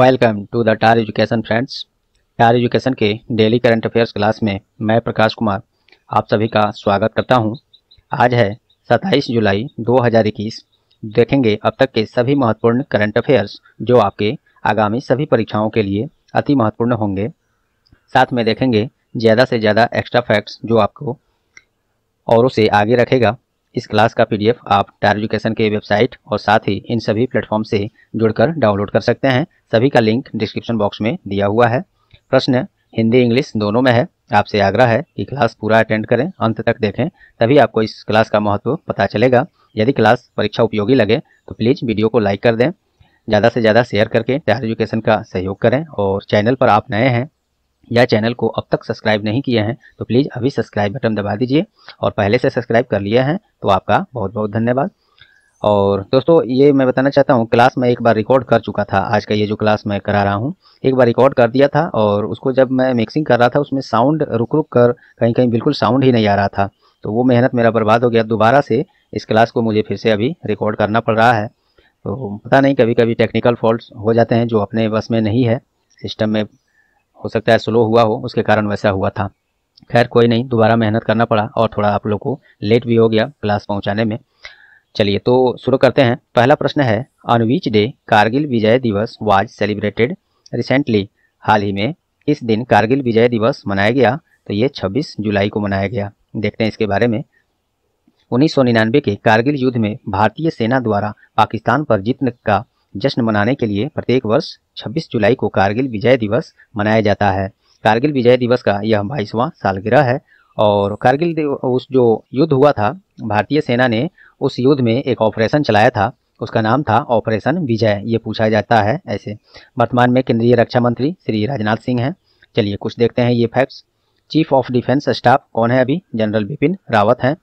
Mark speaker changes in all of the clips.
Speaker 1: Welcome to the टार education friends टार education के डेली करंट अफेयर्स क्लास में मैं प्रकाश कुमार आप सभी का स्वागत करता हूं। आज है 27 जुलाई 2021 देखेंगे अब तक के सभी महत्वपूर्ण करंट अफेयर्स जो आपके आगामी सभी परीक्षाओं के लिए अति महत्वपूर्ण होंगे साथ में देखेंगे ज़्यादा से ज़्यादा एक्स्ट्रा फैक्ट्स जो आपको औरों से आगे रखेगा इस क्लास का पीडीएफ आप टायर एजुकेशन के वेबसाइट और साथ ही इन सभी प्लेटफॉर्म से जुड़कर डाउनलोड कर सकते हैं सभी का लिंक डिस्क्रिप्शन बॉक्स में दिया हुआ है प्रश्न हिंदी इंग्लिश दोनों में है आपसे आग्रह है कि क्लास पूरा अटेंड करें अंत तक देखें तभी आपको इस क्लास का महत्व पता चलेगा यदि क्लास परीक्षा उपयोगी लगे तो प्लीज़ वीडियो को लाइक कर दें ज़्यादा से ज़्यादा शेयर करके टायर एजुकेशन का सहयोग करें और चैनल पर आप नए हैं या चैनल को अब तक सब्सक्राइब नहीं किए हैं तो प्लीज़ अभी सब्सक्राइब बटन दबा दीजिए और पहले से सब्सक्राइब कर लिए हैं तो आपका बहुत बहुत धन्यवाद और दोस्तों ये मैं बताना चाहता हूँ क्लास मैं एक बार रिकॉर्ड कर चुका था आज का ये जो क्लास मैं करा रहा हूँ एक बार रिकॉर्ड कर दिया था और उसको जब मैं मिक्सिंग कर रहा था उसमें साउंड रुक रुक कर कहीं कहीं बिल्कुल साउंड ही नहीं आ रहा था तो वो मेहनत मेरा बर्बाद हो गया दोबारा से इस क्लास को मुझे फिर से अभी रिकॉर्ड करना पड़ रहा है तो पता नहीं कभी कभी टेक्निकल फॉल्ट हो जाते हैं जो अपने बस में नहीं है सिस्टम में हो सकता है स्लो हुआ हो उसके कारण वैसा हुआ था खैर कोई नहीं दोबारा मेहनत करना पड़ा और थोड़ा आप लोग को लेट भी हो गया क्लास पहुंचाने में चलिए तो शुरू करते हैं पहला प्रश्न है on which day Kargil Vijay Diwas was celebrated recently हाल ही में इस दिन कारगिल विजय दिवस मनाया गया तो ये 26 जुलाई को मनाया गया देखते हैं इसके बारे में उन्नीस के कारगिल युद्ध में भारतीय सेना द्वारा पाकिस्तान पर जीत का जश्न मनाने के लिए प्रत्येक वर्ष 26 जुलाई को कारगिल विजय दिवस मनाया जाता है कारगिल विजय दिवस का यह बाईसवां सालगिरह है और कारगिल उस जो युद्ध हुआ था भारतीय सेना ने उस युद्ध में एक ऑपरेशन चलाया था उसका नाम था ऑपरेशन विजय ये पूछा जाता है ऐसे वर्तमान में केंद्रीय रक्षा मंत्री श्री राजनाथ सिंह हैं चलिए कुछ देखते हैं ये facts chief of defence staff कौन है अभी जनरल बिपिन रावत हैं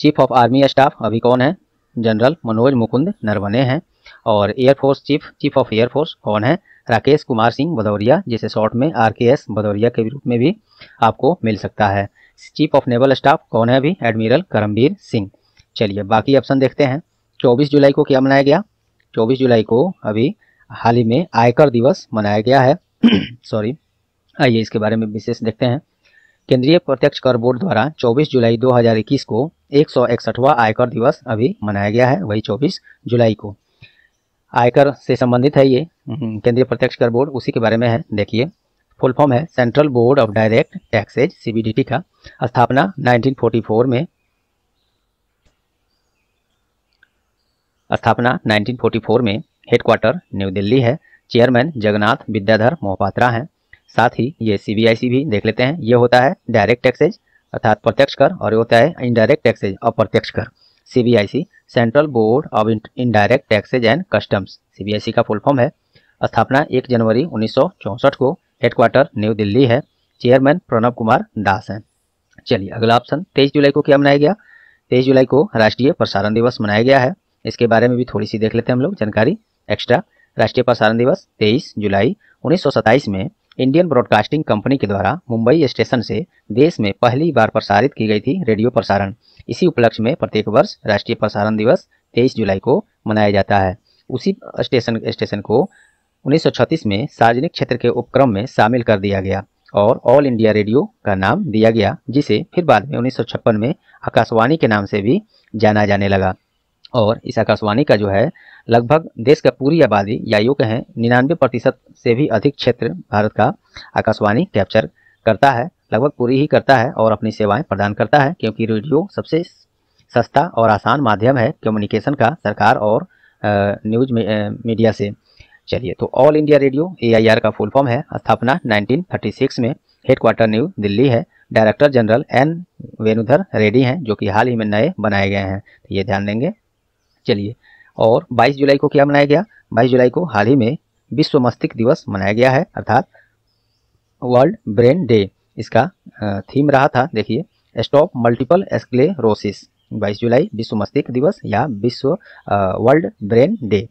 Speaker 1: चीफ ऑफ आर्मी स्टाफ अभी कौन है जनरल मनोज मुकुंद नरवने हैं और airforce chief chief of airforce कौन है राकेश कुमार सिंह भदौरिया जिसे शॉर्ट में आर के एस भदौरिया के रूप में भी आपको मिल सकता है चीफ ऑफ नेवल स्टाफ कौन है अभी एडमिरल करमवीर सिंह चलिए बाकी ऑप्शन देखते हैं 24 जुलाई को क्या मनाया गया 24 जुलाई को अभी हाल ही में आयकर दिवस मनाया गया है सॉरी आइए इसके बारे में विशेष देखते हैं केंद्रीय प्रत्यक्ष कर बोर्ड द्वारा 24 जुलाई 2021 को एक आयकर दिवस अभी मनाया गया है वही 24 जुलाई को आयकर से संबंधित है ये हम्म। हम्म, केंद्रीय प्रत्यक्ष कर बोर्ड उसी के बारे में है देखिए फुल फॉर्म है central board of direct taxes CBDT का स्थापना 1944 में स्थापना 1944 में हेडक्वार्टर न्यू दिल्ली है चेयरमैन जगन्नाथ विद्याधर मोहपात्रा हैं साथ ही ये सी भी देख लेते हैं ये होता है डायरेक्ट टैक्सेज अर्थात प्रत्यक्ष कर और ये होता है इनडायरेक्ट टैक्सेज अप्रत्यक्ष कर CBIC central board of indirect taxes and customs CBIC का फुल फॉर्म है स्थापना 1 जनवरी उन्नीस को हेडक्वार्टर न्यू दिल्ली है चेयरमैन प्रणब कुमार दास हैं चलिए अगला ऑप्शन तेईस जुलाई को क्या मनाया गया तेईस जुलाई को राष्ट्रीय प्रसारण दिवस मनाया गया है इसके बारे में भी थोड़ी सी देख लेते हैं हम लोग जानकारी एक्स्ट्रा राष्ट्रीय प्रसारण दिवस तेईस जुलाई उन्नीस में इंडियन ब्रॉडकास्टिंग कंपनी के द्वारा मुंबई स्टेशन से देश में पहली बार प्रसारित की गई थी रेडियो प्रसारण इसी उपलक्ष्य में प्रत्येक वर्ष राष्ट्रीय प्रसारण दिवस 23 जुलाई को मनाया जाता है उसी स्टेशन स्टेशन को 1936 में सार्वजनिक क्षेत्र के उपक्रम में शामिल कर दिया गया और ऑल इंडिया रेडियो का नाम दिया गया जिसे फिर बाद में उन्नीस में आकाशवाणी के नाम से भी जाना जाने लगा और इस आकाशवाणी का जो है लगभग देश का पूरी आबादी या यू कहें निन्यानवे प्रतिशत से भी अधिक क्षेत्र भारत का आकाशवाणी कैप्चर करता है लगभग पूरी ही करता है और अपनी सेवाएं प्रदान करता है क्योंकि रेडियो सबसे सस्ता और आसान माध्यम है कम्युनिकेशन का सरकार और न्यूज मीडिया से चलिए तो ऑल इंडिया रेडियो ए का फुल फॉर्म है स्थापना नाइनटीन में हेडक्वार्टर न्यू दिल्ली है director general N Venudhar Reddy हैं जो कि हाल ही में नए बनाए गए हैं तो ये ध्यान देंगे चलिए और 22 जुलाई को क्या मनाया गया 22 जुलाई को हाल ही में विश्व मस्तिष्क दिवस मनाया गया है अर्थात वर्ल्ड ब्रेन डे इसका थीम रहा था देखिए स्टॉप मल्टीपल एस्क्लेरोसिस 22 जुलाई विश्व मस्तिष्क दिवस या विश्व वर्ल्ड ब्रेन डे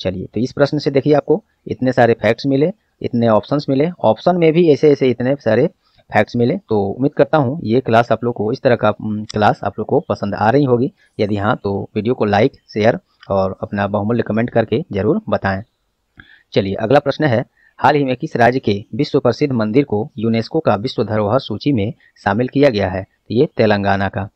Speaker 1: चलिए तो इस प्रश्न से देखिए आपको इतने सारे फैक्ट्स मिले इतने ऑप्शंस मिले ऑप्शन में भी ऐसे ऐसे इतने सारे फैक्ट्स मिले तो उम्मीद करता हूँ ये क्लास आप लोग को इस तरह का क्लास आप लोग को पसंद आ रही होगी यदि हाँ तो वीडियो को लाइक शेयर और अपना बहुमूल्य कमेंट करके जरूर बताएं चलिए अगला प्रश्न है हाल ही में किस राज्य के विश्व प्रसिद्ध मंदिर को यूनेस्को का विश्व धरोहर सूची में शामिल किया गया है तो ये तेलंगाना का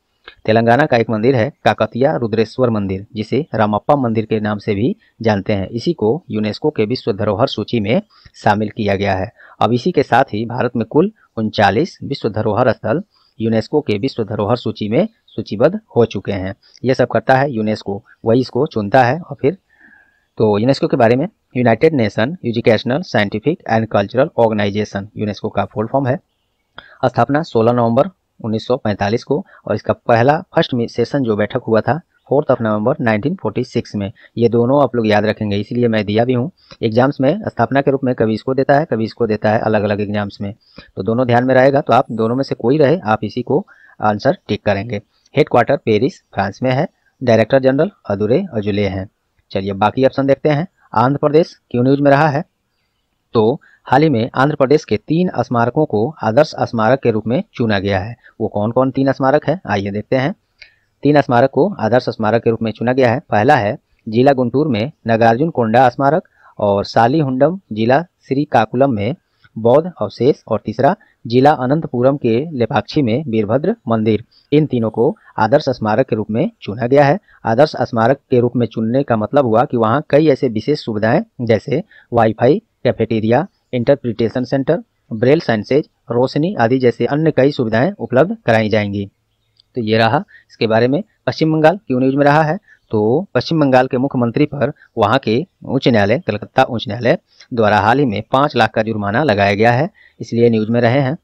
Speaker 1: तेलंगाना का एक मंदिर है काकतिया रुद्रेश्वर मंदिर जिसे रामप्पा मंदिर के नाम से भी जानते हैं इसी को यूनेस्को के विश्व धरोहर सूची में शामिल किया गया है अब इसी के साथ ही भारत में कुल उनचालीस विश्व धरोहर स्थल यूनेस्को के विश्व धरोहर सूची में सूचीबद्ध हो चुके हैं यह सब करता है यूनेस्को वही इसको चुनता है और फिर तो यूनेस्को के बारे में united nation educational scientific and cultural organization UNESCO का फुल फॉर्म है स्थापना 16 नवंबर 1945 को और इसका पहला फर्स्ट सेशन जो बैठक हुआ था फोर्थ ऑफ नवंबर 1946 में ये दोनों आप लोग याद रखेंगे इसीलिए मैं दिया भी हूँ एग्जाम्स में स्थापना के रूप में कभी इसको देता है कभी इसको देता है अलग अलग एग्जाम्स में तो दोनों ध्यान में रहेगा तो आप दोनों में से कोई रहे आप इसी को आंसर टिक करेंगे हेडक्वार्टर पेरिस फ्रांस में है डायरेक्टर जनरल अधूरे अजुले हैं चलिए बाकी ऑप्शन देखते हैं आंध्र प्रदेश क्यों न्यूज में रहा है तो हाल ही में आंध्र प्रदेश के तीन स्मारकों को आदर्श स्मारक के रूप में चुना गया है वो कौन कौन तीन स्मारक है आइए देखते हैं तीन स्मारक को आदर्श स्मारक के रूप में चुना गया है पहला है जिला गुंटूर में नागार्जुन कोंडा स्मारक और सालीहुंडम जिला श्री काकुलम में बौद्ध अवशेष और तीसरा जिला अनंतपुरम के लेपाक्षी में वीरभद्र मंदिर इन तीनों को आदर्श स्मारक के रूप में चुना गया है आदर्श स्मारक के रूप में चुनने का मतलब हुआ कि वहाँ कई ऐसे विशेष सुविधाएं जैसे wifi cafeteria interpretation centre braille sciences रोशनी आदि जैसे अन्य कई सुविधाएं उपलब्ध कराई जाएंगी तो ये रहा इसके बारे में पश्चिम बंगाल क्यों न्यूज में रहा है तो पश्चिम बंगाल के मुख्यमंत्री पर वहां के उच्च न्यायालय कलकत्ता उच्च न्यायालय द्वारा हाल ही में पाँच लाख का जुर्माना लगाया गया है इसलिए न्यूज में रहे हैं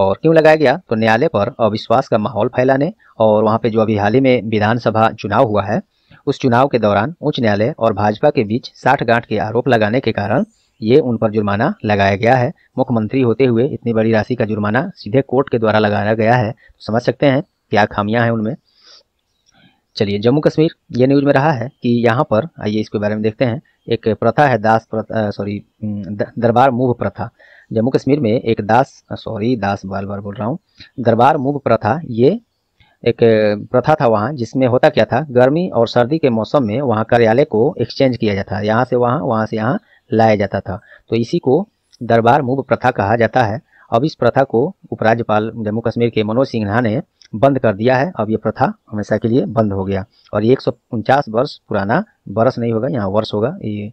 Speaker 1: और क्यों लगाया गया तो न्यायालय पर अविश्वास का माहौल फैलाने और वहाँ पे जो अभी हाल ही में विधानसभा चुनाव हुआ है उस चुनाव के दौरान उच्च न्यायालय और भाजपा के बीच साठ गांठ के आरोप लगाने के कारण ये उन पर जुर्माना लगाया गया है मुख्यमंत्री होते हुए इतनी बड़ी राशि का जुर्माना सीधे कोर्ट के द्वारा लगाया गया है तो समझ सकते हैं क्या खामियां हैं उनमें चलिए जम्मू कश्मीर ये न्यूज़ में रहा है कि यहाँ पर आइए इसके बारे में देखते हैं एक प्रथा है दास प्रथा सॉरी दरबार मूव प्रथा जम्मू कश्मीर में एक दास सॉरी दास बार बार बोल रहा हूँ दरबार मूव प्रथा ये एक प्रथा था वहाँ जिसमें होता क्या था गर्मी और सर्दी के मौसम में वहाँ कार्यालय को एक्सचेंज किया जाता है यहाँ से वहाँ वहाँ से यहाँ लाया जाता था तो इसी को दरबार मूव प्रथा कहा जाता है अब इस प्रथा को उपराज्यपाल जम्मू कश्मीर के मनोज सिन्हा ने बंद कर दिया है अब ये प्रथा हमेशा के लिए बंद हो गया और ये एक वर्ष पुराना बरस नहीं होगा यहाँ वर्ष होगा ये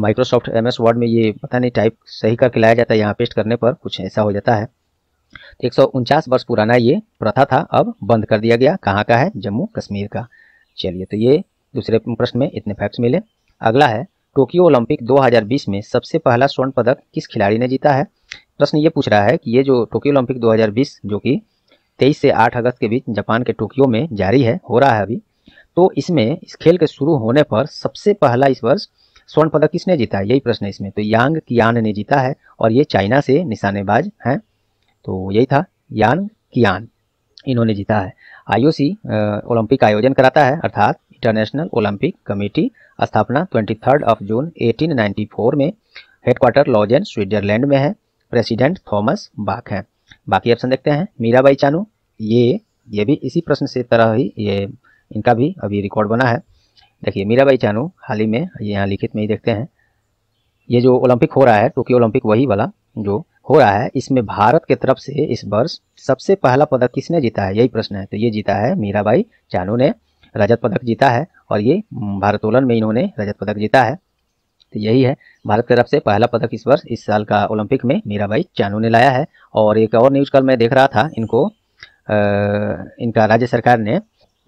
Speaker 1: माइक्रोसॉफ्ट एम एस वर्ड में ये पता नहीं टाइप सही करके लाया जाता है यहाँ पेस्ट करने पर कुछ ऐसा हो जाता है तो एक वर्ष पुराना ये प्रथा था अब बंद कर दिया गया कहाँ का है जम्मू कश्मीर का चलिए तो ये दूसरे प्रश्न में इतने फैक्ट्स मिले अगला है टोक्यो ओलंपिक 2020 में सबसे पहला स्वर्ण पदक किस खिलाड़ी ने जीता है प्रश्न ये पूछ रहा है कि ये जो टोक्यो ओलंपिक 2020 जो कि तेईस से आठ अगस्त के बीच जापान के टोक्यो में जारी है हो रहा है अभी तो इसमें इस खेल के शुरू होने पर सबसे पहला इस वर्ष स्वर्ण पदक किसने जीता है यही प्रश्न है इसमें तो यांग कियान ने जीता है और ये चाइना से निशानेबाज हैं तो यही था यांग कियान इन्होंने जीता है आईओसी ओलंपिक का आयोजन कराता है अर्थात इंटरनेशनल ओलंपिक कमेटी स्थापना ट्वेंटी ऑफ जून एटीन में हेडक्वार्टर लॉजन स्विट्जरलैंड में है प्रेसिडेंट थॉमस बाक हैं बाकी ऑप्शन देखते हैं मीराबाई चानू ये ये भी इसी प्रश्न से तरह ही ये इनका भी अभी रिकॉर्ड बना है देखिए मीराबाई चानू हाल ही में ये यहाँ लिखित में ही देखते हैं ये जो ओलंपिक हो रहा है टोक्यो ओलंपिक वही वाला जो हो रहा है इसमें भारत के तरफ से इस वर्ष सबसे पहला पदक किसने जीता है यही प्रश्न है तो ये जीता है मीराबाई चानू ने रजत पदक जीता है और ये भारतोलन में इन्होंने रजत पदक जीता है तो यही है भारत की तरफ से पहला पदक इस वर्ष इस साल का ओलंपिक में मीराबाई चानू ने लाया है और एक और न्यूज कल मैं देख रहा था इनको आ, इनका राज्य सरकार ने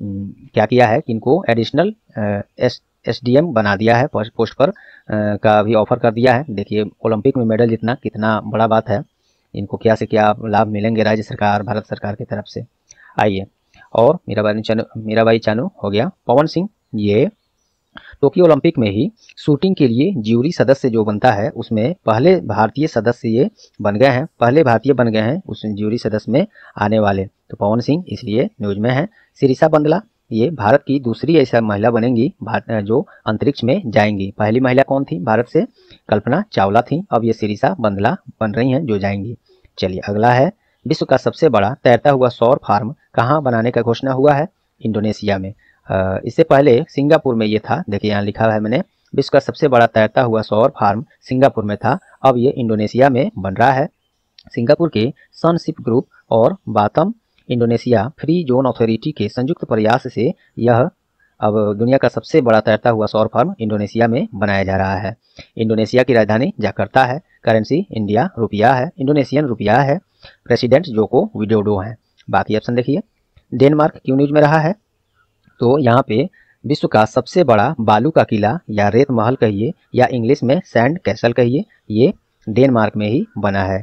Speaker 1: क्या किया है कि इनको एडिशनल एस एस बना दिया है पोस्ट पर आ, का भी ऑफर कर दिया है देखिए ओलंपिक में मेडल जितना कितना बड़ा बात है इनको क्या से क्या लाभ मिलेंगे राज्य सरकार भारत सरकार की तरफ से आइए और मीराबाई चानू मीराबाई चानू हो गया पवन सिंह ये टोक्यो ओलंपिक में ही शूटिंग के लिए ज्यूरी सदस्य जो बनता है उसमें पहले भारतीय सदस्य ये बन गए हैं पहले भारतीय बन गए हैं उस ज्यूरी सदस्य में आने वाले तो पवन सिंह इसलिए न्यूज में है सिरिसा बंदला ये भारत की दूसरी ऐसा महिला बनेंगी जो अंतरिक्ष में जाएंगी पहली महिला कौन थी भारत से कल्पना चावला थी अब ये सिरिसा बंदला बन रही हैं जो जाएंगी चलिए अगला है विश्व का सबसे बड़ा तैरता हुआ सौर फार्म कहाँ बनाने का घोषणा हुआ है इंडोनेशिया में इससे पहले सिंगापुर में ये था देखिए यहाँ लिखा है मैंने विश्व का सबसे बड़ा तैरता हुआ सौर फार्म सिंगापुर में था अब ये इंडोनेशिया में बन रहा है सिंगापुर के सनशिप ग्रुप और Batam Indonesia free zone authority के संयुक्त प्रयास से यह अब दुनिया का सबसे बड़ा तैरता हुआ सौर फार्म इंडोनेशिया में बनाया जा रहा है इंडोनेशिया की राजधानी जाकर्ता है करेंसी इंडिया रुपया है इंडोनेशियन रुपया है प्रेसिडेंट जोको विडोडो हैं बाकी ऑप्शन देखिए डेनमार्क क्यों न्यूज में रहा है तो यहाँ पे विश्व का सबसे बड़ा बालू का किला या रेत महल कहिए या इंग्लिश में सैंड कैसल कहिए ये डेनमार्क में ही बना है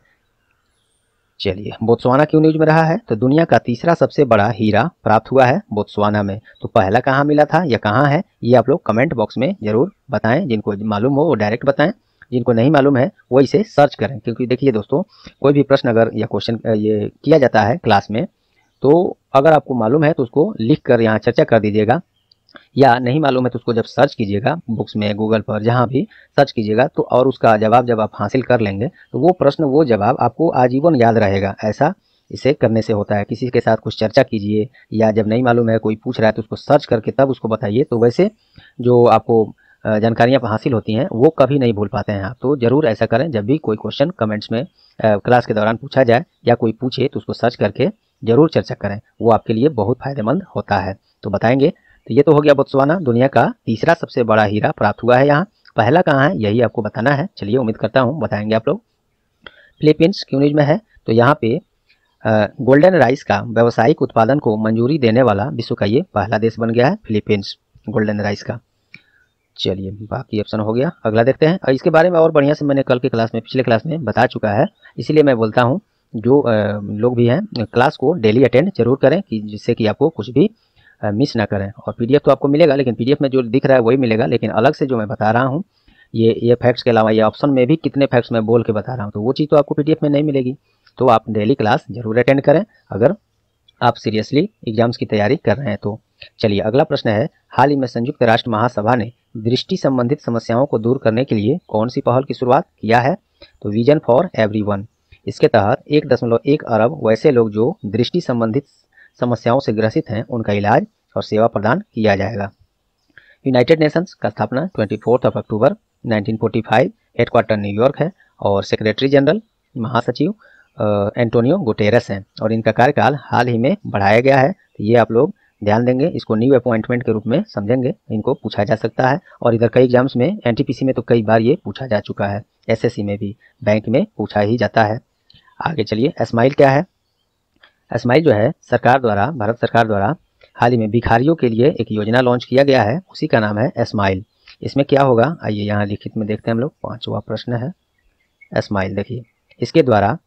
Speaker 1: चलिए बोत्सवाना क्यों न्यूज में रहा है तो दुनिया का तीसरा सबसे बड़ा हीरा प्राप्त हुआ है बोत्सवाना में तो पहला कहाँ मिला था या कहाँ है ये आप लोग कमेंट बॉक्स में जरूर बताएं जिनको मालूम हो वो डायरेक्ट बताएं जिनको नहीं मालूम है वो इसे सर्च करें क्योंकि देखिए दोस्तों कोई भी प्रश्न अगर या क्वेश्चन ये किया जाता है क्लास में तो अगर आपको मालूम है तो उसको लिख कर यहाँ चर्चा कर दीजिएगा या नहीं मालूम है तो उसको जब सर्च कीजिएगा बुक्स में गूगल पर जहाँ भी सर्च कीजिएगा तो और उसका जवाब जब आप हासिल कर लेंगे तो वो प्रश्न वो जवाब आपको आजीवन याद रहेगा ऐसा इसे करने से होता है किसी के साथ कुछ चर्चा कीजिए या जब नहीं मालूम है कोई पूछ रहा है तो उसको सर्च करके तब उसको बताइए तो वैसे जो आपको जानकारियाँ हासिल होती हैं वो कभी नहीं भूल पाते हैं आप तो ज़रूर ऐसा करें जब भी कोई क्वेश्चन कमेंट्स में क्लास के दौरान पूछा जाए या कोई पूछे तो उसको सर्च करके ज़रूर चर्चा करें वो आपके लिए बहुत फायदेमंद होता है तो बताएंगे तो ये तो हो गया बोत्सवाना दुनिया का तीसरा सबसे बड़ा हीरा प्राप्त हुआ है यहाँ पहला कहाँ है यही आपको बताना है चलिए उम्मीद करता हूँ बताएंगे आप लोग फिलीपींस क्यूनिज में है तो यहाँ पे गोल्डन राइस का व्यावसायिक उत्पादन को मंजूरी देने वाला विश्व का ये पहला देश बन गया है फिलीपींस गोल्डन राइस का चलिए बाकी ऑप्शन हो गया अगला देखते हैं इसके बारे में और बढ़िया से मैंने कल के क्लास में पिछले क्लास में बता चुका है इसीलिए मैं बोलता हूँ जो लोग भी हैं क्लास को डेली अटेंड जरूर करें कि जिससे कि आपको कुछ भी मिस ना करें और पीडीएफ तो आपको मिलेगा लेकिन पीडीएफ में जो दिख रहा है वही मिलेगा लेकिन अलग से जो मैं बता रहा हूँ ये ये फैक्ट्स के अलावा ये ऑप्शन में भी कितने फैक्ट्स मैं बोल के बता रहा हूँ तो वो चीज़ तो आपको पी में नहीं मिलेगी तो आप डेली क्लास जरूर अटेंड करें अगर आप सीरियसली एग्जाम्स की तैयारी कर रहे हैं तो चलिए अगला प्रश्न है हाल ही में संयुक्त राष्ट्र महासभा ने दृष्टि संबंधित समस्याओं को दूर करने के लिए कौन सी पहल की शुरुआत किया है तो विजन फॉर एवरीवन इसके तहत एक दशमलव एक अरब वैसे लोग जो दृष्टि संबंधित समस्याओं से ग्रसित हैं उनका इलाज और सेवा प्रदान किया जाएगा यूनाइटेड नेशंस का स्थापना twenty of October nineteen five headquarter New York है और सेक्रेटरी जनरल महासचिव एंटोनियो गुटेरस हैं और इनका कार्यकाल हाल ही में बढ़ाया गया है तो ये आप लोग ध्यान देंगे इसको न्यू अपॉइंटमेंट के रूप में समझेंगे इनको पूछा जा सकता है और इधर कई एग्जाम्स में एनटीपीसी में तो कई बार ये पूछा जा चुका है एसएससी में भी बैंक में पूछा ही जाता है आगे चलिए स्माइल क्या है स्माइल जो है सरकार द्वारा भारत सरकार द्वारा हाल ही में भिखारियों के लिए एक योजना लॉन्च किया गया है उसी का नाम है स्माइल इसमें क्या होगा आइए यहाँ लिखित में देखते हैं हम लोग पाँचवा प्रश्न है स्माइल देखिए इसके द्वारा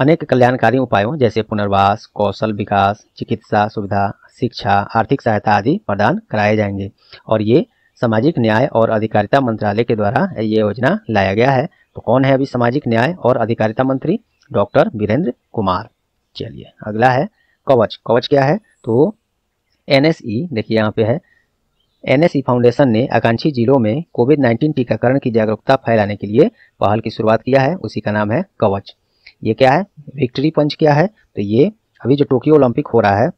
Speaker 1: अनेक कल्याणकारी उपायों जैसे पुनर्वास कौशल विकास चिकित्सा सुविधा शिक्षा आर्थिक सहायता आदि प्रदान कराए जाएंगे और ये सामाजिक न्याय और अधिकारिता मंत्रालय के द्वारा ये योजना लाया गया है तो कौन है अभी सामाजिक न्याय और अधिकारिता मंत्री डॉक्टर वीरेंद्र कुमार चलिए अगला है कवच कवच क्या है तो एन देखिए यहाँ पे है एन फाउंडेशन ने आकांक्षी जिलों में कोविड 19 टीकाकरण की जागरूकता फैलाने के लिए पहल की शुरुआत किया है उसी का नाम है कवच ये क्या है विक्ट्री पंच क्या है तो ये अभी जो टोक्यो ओलंपिक हो रहा है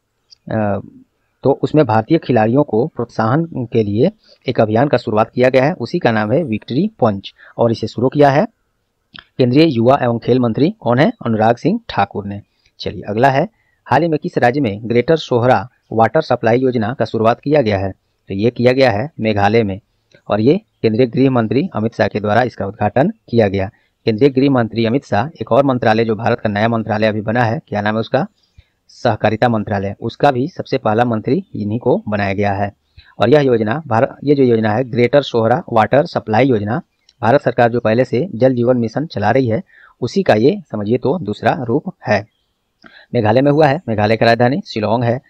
Speaker 1: तो उसमें भारतीय खिलाड़ियों को प्रोत्साहन के लिए एक अभियान का शुरुआत किया गया है उसी का नाम है विक्ट्री पंच और इसे शुरू किया है केंद्रीय युवा एवं खेल मंत्री कौन है अनुराग सिंह ठाकुर ने चलिए अगला है हाल ही में किस राज्य में ग्रेटर सोहरा वाटर सप्लाई योजना का शुरुआत किया गया है तो ये किया गया है मेघालय में और ये केंद्रीय गृह मंत्री अमित शाह के द्वारा इसका उद्घाटन किया गया केंद्रीय गृह मंत्री अमित शाह एक और मंत्रालय जो भारत का नया मंत्रालय अभी बना है क्या नाम है उसका सहकारिता मंत्रालय उसका भी सबसे पहला मंत्री इन्हीं को बनाया गया है और यह योजना भारत ये जो योजना है ग्रेटर सोहरा वाटर सप्लाई योजना भारत सरकार जो पहले से जल जीवन मिशन चला रही है उसी का ये समझिए तो दूसरा रूप है मेघालय में हुआ है मेघालय की राजधानी शिलोंग है,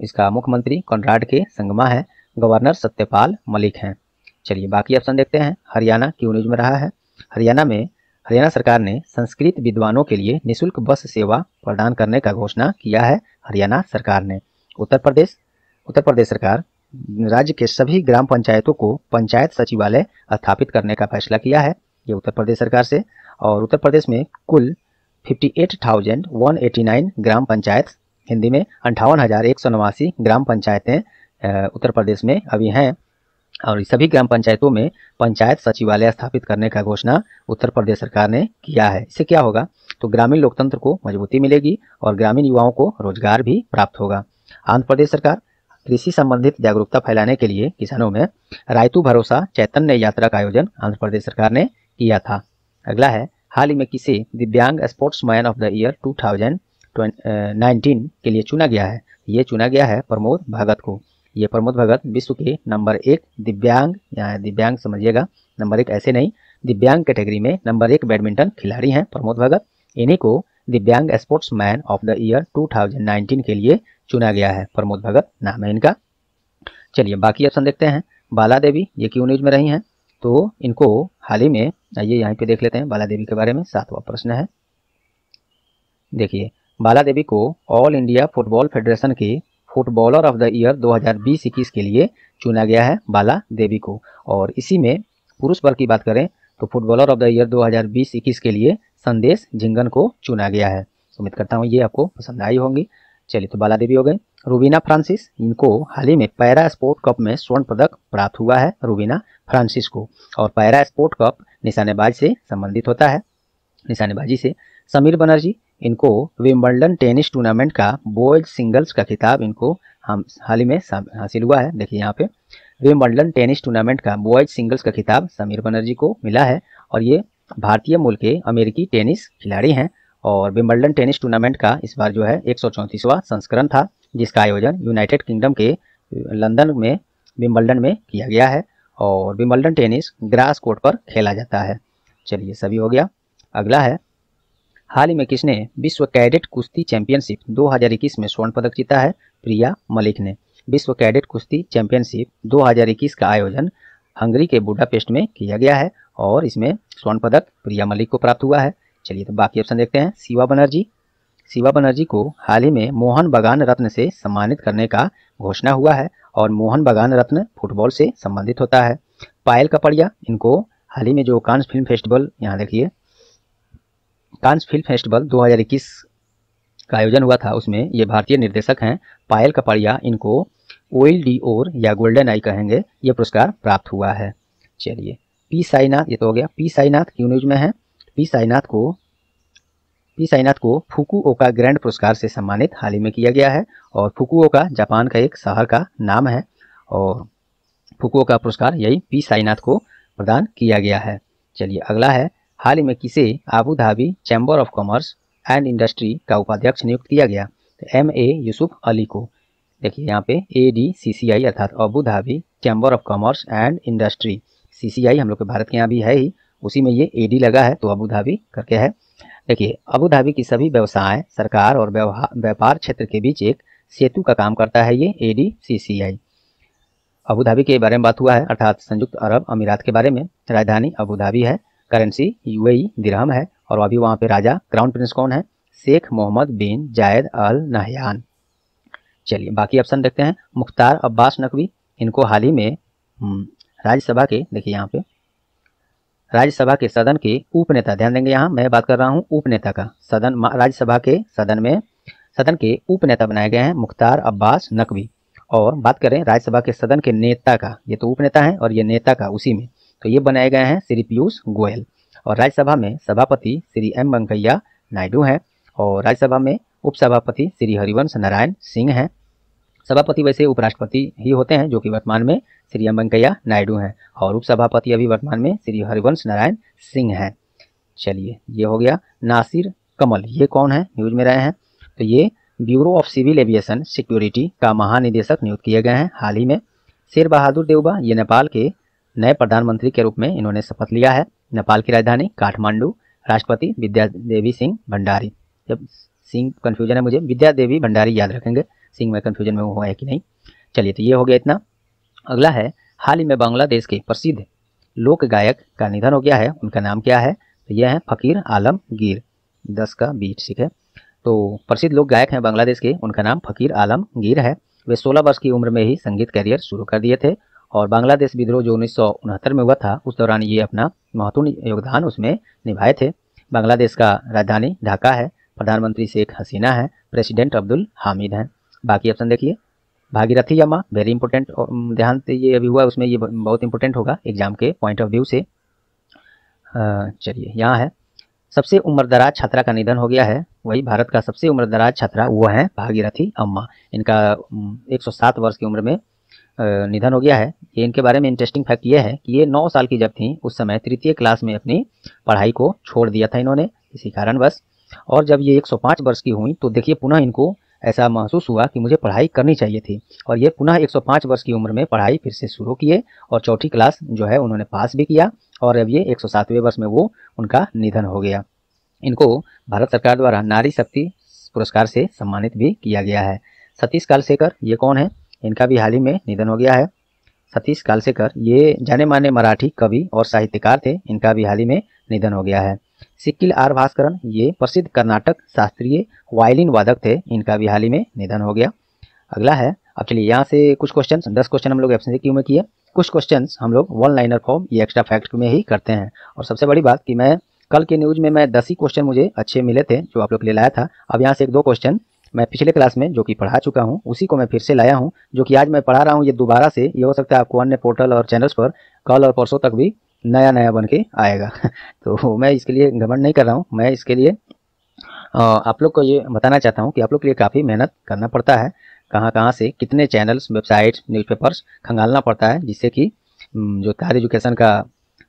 Speaker 1: इसका मुख्यमंत्री कॉन्राड के संगमा है गवर्नर सत्यपाल मलिक हैं चलिए बाकी ऑप्शन देखते हैं हरियाणा क्यों न्यूज में रहा है हरियाणा में हरियाणा सरकार ने संस्कृत विद्वानों के लिए निशुल्क बस सेवा प्रदान करने का घोषणा किया है हरियाणा सरकार ने उत्तर प्रदेश उत्तर प्रदेश सरकार राज्य के सभी ग्राम पंचायतों को पंचायत सचिवालय स्थापित करने का फैसला किया है ये उत्तर प्रदेश सरकार से और उत्तर प्रदेश में कुल 58,189 ग्राम पंचायत हिंदी में अंठावन ग्राम पंचायतें उत्तर प्रदेश में अभी हैं और सभी ग्राम पंचायतों में पंचायत सचिवालय स्थापित करने का घोषणा उत्तर प्रदेश सरकार ने किया है इससे क्या होगा तो ग्रामीण लोकतंत्र को मजबूती मिलेगी और ग्रामीण युवाओं को रोजगार भी प्राप्त होगा आंध्र प्रदेश सरकार कृषि संबंधित जागरूकता फैलाने के लिए किसानों में रायतु भरोसा चैतन्य यात्रा का आयोजन आंध्र प्रदेश सरकार ने किया था अगला है हाल ही में किसे दिव्यांग sportsman of the year 2019 के लिए चुना गया है ये चुना गया है प्रमोद भगत को ये प्रमोद भगत विश्व के नंबर एक दिव्यांग या दिव्यांग समझिएगा नंबर एक ऐसे नहीं दिव्यांग कैटेगरी में नंबर एक बैडमिंटन खिलाड़ी हैं प्रमोद भगत इन्हीं को दिव्यांग sportsman of the year 2019 के लिए चुना गया है प्रमोद भगत नाम है इनका चलिए बाकी ऑप्शन देखते हैं बाला देवी ये क्यों न्यूज में रही हैं तो इनको हाल ही में आइए यहाँ पे देख लेते हैं बाला देवी के बारे में सातवां प्रश्न है देखिए बाला देवी को ऑल इंडिया फुटबॉल फेडरेशन के फुटबॉलर ऑफ द ईयर 2020-21 के लिए चुना गया है बाला देवी को और इसी में पुरुष वर्ग की बात करें तो फुटबॉलर ऑफ द ईयर 2020-21 के लिए संदेश झिंगन को चुना गया है उम्मीद करता हूँ ये आपको पसंद आई होंगी चलिए तो बाला देवी हो गए रूबीना फ्रांसिस इनको हाल ही में पैरा स्पोर्ट कप में स्वर्ण पदक प्राप्त हुआ है रूबीना फ्रांसिस को और पैरा स्पोर्ट कप निशानेबाज से संबंधित होता है निशानेबाजी से समीर बनर्जी इनको विम्बल्डन टेनिस टूर्नामेंट का बॉयज सिंगल्स का खिताब इनको हम हाल ही में हासिल हुआ है देखिए यहाँ पे विम्बल्डन टेनिस टूर्नामेंट का बॉयज सिंगल्स का खिताब समीर बनर्जी को मिला है और ये भारतीय मूल के अमेरिकी टेनिस खिलाड़ी हैं और विम्बल्डन टेनिस टूर्नामेंट का इस बार जो है एक संस्करण था जिसका आयोजन यूनाइटेड किंगडम के लंदन में विम्बल्डन में किया गया है और विम्बल्डन टेनिस ग्रास कोर्ट पर खेला जाता है चलिए सभी हो गया अगला है हाल ही में किसने विश्व कैडेट कुश्ती चैंपियनशिप 2021 में स्वर्ण पदक जीता है प्रिया मलिक ने विश्व कैडेट कुश्ती चैंपियनशिप 2021 का आयोजन हंगरी के बुडापेस्ट में किया गया है और इसमें स्वर्ण पदक प्रिया मलिक को प्राप्त हुआ है चलिए तो बाकी ऑप्शन देखते हैं शिवा बनर्जी शिवा बनर्जी को हाल ही में मोहन बगान रत्न से सम्मानित करने का घोषणा हुआ है और मोहन बगान रत्न फुटबॉल से संबंधित होता है पायल कपड़िया इनको हाल ही में जो कांस फिल्म फेस्टिवल यहाँ देखिए कांस फिल्म फेस्टिवल 2021 का आयोजन हुआ था उसमें ये भारतीय निर्देशक हैं पायल कपाड़िया इनको ओइल डी ओर या गोल्डन आई कहेंगे ये पुरस्कार प्राप्त हुआ है चलिए पी साईनाथ ये तो हो गया पी साईनाथ क्यों न्यूज में है पी साईनाथ को पी साईनाथ को फुकुओका ग्रैंड पुरस्कार से सम्मानित हाल ही में किया गया है और का जापान का एक शहर का नाम है और का पुरस्कार यही पी साईनाथ को प्रदान किया गया है चलिए अगला है हाल ही में किसे Abu Dhabi chamber of commerce and industry का उपाध्यक्ष नियुक्त किया गया तो एम ए यूसुफ अली को देखिए यहाँ पे ए डी सी सी आई अर्थात Abu Dhabi chamber of commerce and industry C C I हम लोग के भारत के यहाँ भी है ही उसी में ये ए डी लगा है तो अबू धाबी करके है देखिए अबू धाबी की सभी व्यवसाय सरकार और व्यापार क्षेत्र के बीच एक सेतु का काम करता है ये A D C C I Abu Dhabi के बारे में बात हुआ है अर्थात संयुक्त अरब अमीरात के बारे में राजधानी अबू धाबी है करेंसी यूएई दिरहम है और अभी वहाँ पे राजा क्राउन प्रिंस कौन है शेख मोहम्मद बिन जायद अल नहयान चलिए बाकी ऑप्शन देखते हैं मुख्तार अब्बास नकवी इनको हाल ही में हम्म, राज्यसभा के देखिए यहाँ पे राज्यसभा के सदन के उपनेता ध्यान देंगे यहाँ मैं बात कर रहा हूँ उपनेता का सदन राज्यसभा के सदन में सदन के उपनेता बनाए गए हैं मुख्तार अब्बास नकवी और बात करें राज्यसभा के सदन के नेता का ये तो उपनेता है और ये नेता का उसी में तो ये बनाए गए हैं श्री पीयूष गोयल और राज्यसभा में सभापति श्री एम वेंकैया नायडू हैं और राज्यसभा में उपसभापति श्री हरिवंश नारायण सिंह हैं सभापति वैसे उपराष्ट्रपति ही होते हैं जो कि वर्तमान में श्री एम वेंकैया नायडू हैं और उपसभापति अभी वर्तमान में श्री हरिवंश नारायण सिंह हैं चलिए ये हो गया नासिर कमल ये कौन है न्यूज में रहे हैं तो ये bureau of civil aviation security का महानिदेशक नियुक्त किए गए हैं हाल ही में शेर बहादुर देवबा ये नेपाल के नए प्रधानमंत्री के रूप में इन्होंने शपथ लिया है नेपाल की राजधानी काठमांडू राष्ट्रपति विद्या देवी सिंह भंडारी जब सिंह कन्फ्यूजन है मुझे विद्या देवी भंडारी याद रखेंगे सिंह में कन्फ्यूजन में हुआ है कि नहीं चलिए तो ये हो गया इतना अगला है हाल ही में बांग्लादेश के प्रसिद्ध लोक गायक का निधन हो गया है उनका नाम क्या है तो यह है फ़कीर आलमगीर दस का बीट ठीक है तो प्रसिद्ध लोक गायक हैं बांग्लादेश के उनका नाम फ़कीर आलमगीर है वे 16 वर्ष की उम्र में ही संगीत कैरियर शुरू कर दिए थे और बांग्लादेश विद्रोह जो उन्नीस में हुआ था उस दौरान ये अपना महत्वपूर्ण योगदान उसमें निभाए थे बांग्लादेश का राजधानी ढाका है प्रधानमंत्री शेख हसीना है प्रेसिडेंट अब्दुल हामिद हैं बाकी ऑप्शन देखिए भागीरथी यमा वेरी इंपॉर्टेंट ध्यान से ये अभी हुआ उसमें ये बहुत इंपॉर्टेंट होगा एग्जाम के पॉइंट ऑफ व्यू से चलिए यहाँ है सबसे उम्रदराज छात्रा का निधन हो गया है वही भारत का सबसे उम्रदराज छात्रा वो हैं भागीरथी अम्मा इनका 107 वर्ष की उम्र में निधन हो गया है ये इनके बारे में इंटरेस्टिंग फैक्ट ये है कि ये नौ साल की जब थी उस समय तृतीय क्लास में अपनी पढ़ाई को छोड़ दिया था इन्होंने इसी कारणवश और जब ये 105 वर्ष की हुई तो देखिए पुनः इनको ऐसा महसूस हुआ कि मुझे पढ़ाई करनी चाहिए थी और ये पुनः 105 वर्ष की उम्र में पढ़ाई फिर से शुरू किए और चौथी क्लास जो है उन्होंने पास भी किया और अब ये 107वें वर्ष में वो उनका निधन हो गया इनको भारत सरकार द्वारा नारी शक्ति पुरस्कार से सम्मानित भी किया गया है सतीश कालशेखर ये कौन है इनका भी हाल ही में निधन हो गया है सतीश कालसेकर ये जाने माने मराठी कवि और साहित्यकार थे इनका भी हाल ही में निधन हो गया है सिक्किल आर भास्करन ये प्रसिद्ध कर्नाटक शास्त्रीय वायलिन वादक थे इनका भी हाल ही में निधन हो गया अगला है अब चलिए यहाँ से कुछ क्वेश्चन दस क्वेश्चन हम लोग एफ क्यू में किए कुछ क्वेश्चन हम लोग वन लाइनर फॉर्म ये एक्स्ट्रा फैक्ट में ही करते हैं और सबसे बड़ी बात कि मैं कल के न्यूज़ में मैं दस ही क्वेश्चन मुझे अच्छे मिले थे जो आप लोग ले लाया था अब यहाँ से एक दो क्वेश्चन मैं पिछले क्लास में जो कि पढ़ा चुका हूँ उसी को मैं फिर से लाया हूँ जो कि आज मैं पढ़ा रहा हूँ ये दोबारा से ये हो सकता है आपको अन्य पोर्टल और चैनल्स पर कल और परसों तक भी नया नया बन के आएगा तो मैं इसके लिए घमंड नहीं कर रहा हूँ मैं इसके लिए आप लोग को ये बताना चाहता हूँ कि आप लोग के लिए काफ़ी मेहनत करना पड़ता है कहाँ कहाँ से कितने चैनल्स वेबसाइट्स न्यूज़पेपर्स खंगालना पड़ता है जिससे कि जो तार एजुकेशन का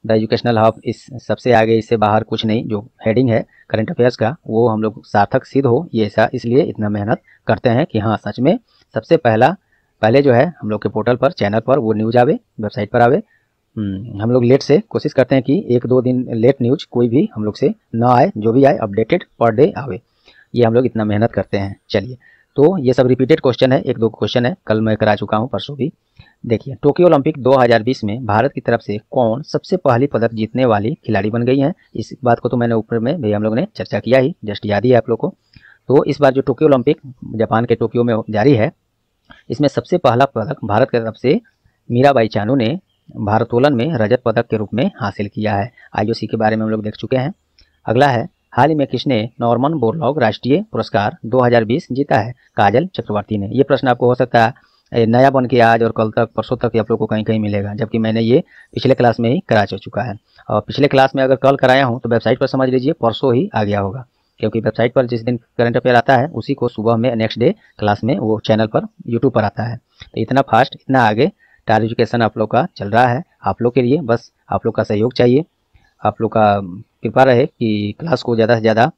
Speaker 1: द एजुकेशनल हब इस सबसे आगे इससे बाहर कुछ नहीं जो हेडिंग है करंट अफेयर्स का वो हम लोग सार्थक सिद्ध हो ये ऐसा इसलिए इतना मेहनत करते हैं कि हाँ सच में सबसे पहला पहले जो है हम लोग के पोर्टल पर चैनल पर वो न्यूज आवे वेबसाइट पर आवे हम्म, हम लोग लेट से कोशिश करते हैं कि एक दो दिन लेट न्यूज कोई भी हम लोग से ना आए जो भी आए अपडेटेड पर डे आवे ये हम लोग इतना मेहनत करते हैं चलिए तो ये सब रिपीटेड क्वेश्चन है एक दो क्वेश्चन है कल मैं करा चुका हूँ परसों भी देखिए टोक्यो ओलंपिक 2020 में भारत की तरफ से कौन सबसे पहली पदक जीतने वाली खिलाड़ी बन गई हैं इस बात को तो मैंने ऊपर में भी हम लोग ने चर्चा किया ही जस्ट याद ही है आप लोग को तो इस बार जो टोक्यो ओलंपिक जापान के टोक्यो में जारी है इसमें सबसे पहला पदक भारत की तरफ से मीराबाई चानू ने भारतोलन में रजत पदक के रूप में हासिल किया है आई के बारे में हम लोग देख चुके हैं अगला है हाल ही में किसने नॉर्मन बोरलॉग राष्ट्रीय पुरस्कार 2020 जीता है काजल चक्रवर्ती ने ये प्रश्न आपको हो सकता है नया बन के आज और कल तक परसों तक आप लोग को कहीं कहीं मिलेगा जबकि मैंने ये पिछले क्लास में ही करा चुका है और पिछले क्लास में अगर कल कराया हूँ तो वेबसाइट पर समझ लीजिए परसों ही आ गया होगा क्योंकि वेबसाइट पर जिस दिन करंट अफेयर आता है उसी को सुबह में नेक्स्ट डे क्लास में वो चैनल पर यूट्यूब पर आता है तो इतना फास्ट इतना आगे टायर एजुकेशन आप लोग का चल रहा है आप लोग के लिए बस आप लोग का सहयोग चाहिए आप लोग का कृपा रहे कि क्लास को ज़्यादा से ज़्यादा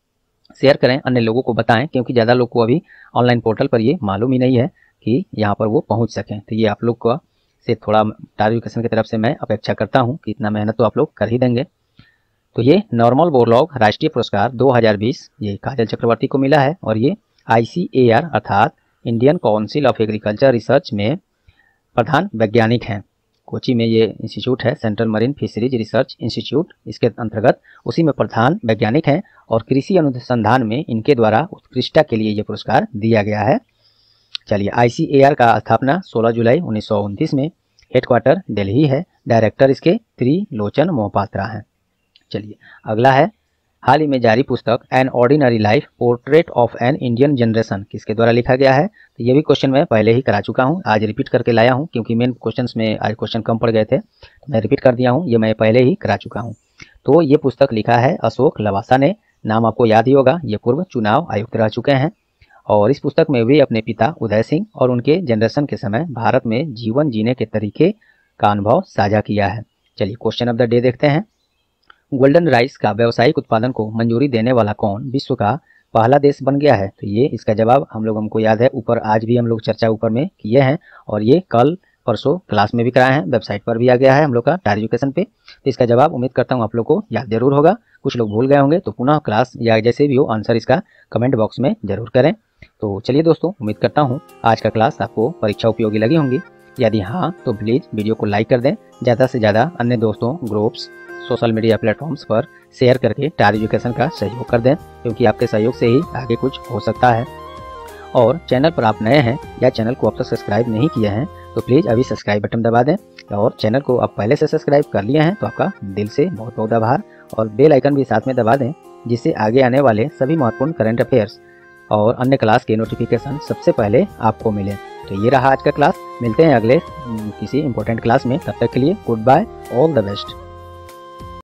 Speaker 1: शेयर करें अन्य लोगों को बताएं क्योंकि ज़्यादा लोग को अभी ऑनलाइन पोर्टल पर ये मालूम ही नहीं है कि यहाँ पर वो पहुँच सकें तो ये आप लोग का से थोड़ा टारवी कस्म की तरफ से मैं अपेक्षा करता हूँ कि इतना मेहनत तो आप लोग कर ही देंगे तो ये नॉर्मल बोरलॉग राष्ट्रीय पुरस्कार 2020 ये काजल चक्रवर्ती को मिला है और ये आई अर्थात Indian council of agriculture research में प्रधान वैज्ञानिक हैं कोची में ये इंस्टीट्यूट है central marine fisheries research institute इसके अंतर्गत उसी में प्रधान वैज्ञानिक हैं और कृषि अनुसंधान में इनके द्वारा उत्कृष्टता के लिए ये पुरस्कार दिया गया है चलिए आई का स्थापना 16 जुलाई उन्नीस में हेडक्वार्टर दिल्ली है डायरेक्टर इसके त्रिलोचन मोहपात्रा हैं चलिए अगला है हाल ही में जारी पुस्तक an ordinary life portrait of an Indian generation किसके द्वारा लिखा गया है तो ये भी क्वेश्चन मैं पहले ही करा चुका हूँ आज रिपीट करके लाया हूँ क्योंकि मेन क्वेश्चन में आज क्वेश्चन कम पड़ गए थे तो मैं रिपीट कर दिया हूँ ये मैं पहले ही करा चुका हूँ तो ये पुस्तक लिखा है अशोक लवासा ने नाम आपको याद ही होगा ये पूर्व चुनाव आयुक्त रह चुके हैं और इस पुस्तक में वे अपने पिता उदय सिंह और उनके जनरेशन के समय भारत में जीवन जीने के तरीके का अनुभव साझा किया है चलिए क्वेश्चन ऑफ द डे देखते हैं गोल्डन राइस का व्यावसायिक उत्पादन को मंजूरी देने वाला कौन विश्व का पहला देश बन गया है तो ये इसका जवाब हम लोग हमको याद है ऊपर आज भी हम लोग चर्चा ऊपर में किए हैं और ये कल परसों क्लास में भी कराए हैं वेबसाइट पर भी आ गया है हम लोग का टायर एजुकेशन पे तो इसका जवाब उम्मीद करता हूँ आप लोग को याद जरूर होगा कुछ लोग भूल गए होंगे तो पुनः क्लास या जैसे भी हो आंसर इसका कमेंट बॉक्स में जरूर करें तो चलिए दोस्तों उम्मीद करता हूँ आज का क्लास आपको परीक्षा उपयोगी लगी होंगी यदि हाँ तो प्लीज़ वीडियो को लाइक कर दें ज़्यादा से ज़्यादा अन्य दोस्तों ग्रुप्स सोशल मीडिया प्लेटफॉर्म्स पर शेयर करके टायर एजुकेशन का सहयोग कर दें क्योंकि आपके सहयोग से ही आगे कुछ हो सकता है और चैनल पर आप नए हैं या चैनल को अब तक सब्सक्राइब नहीं किए हैं तो प्लीज़ अभी सब्सक्राइब बटन दबा दें और चैनल को आप पहले से सब्सक्राइब कर लिए हैं तो आपका दिल से बहुत बहुत आभार और बेल आइकन भी साथ में दबा दें जिससे आगे आने वाले सभी महत्वपूर्ण करंट अफेयर्स और अन्य क्लास के नोटिफिकेशन सबसे पहले आपको मिले तो ये रहा आज का क्लास मिलते हैं अगले किसी इंपॉर्टेंट क्लास में तब तक के लिए goodbye all the best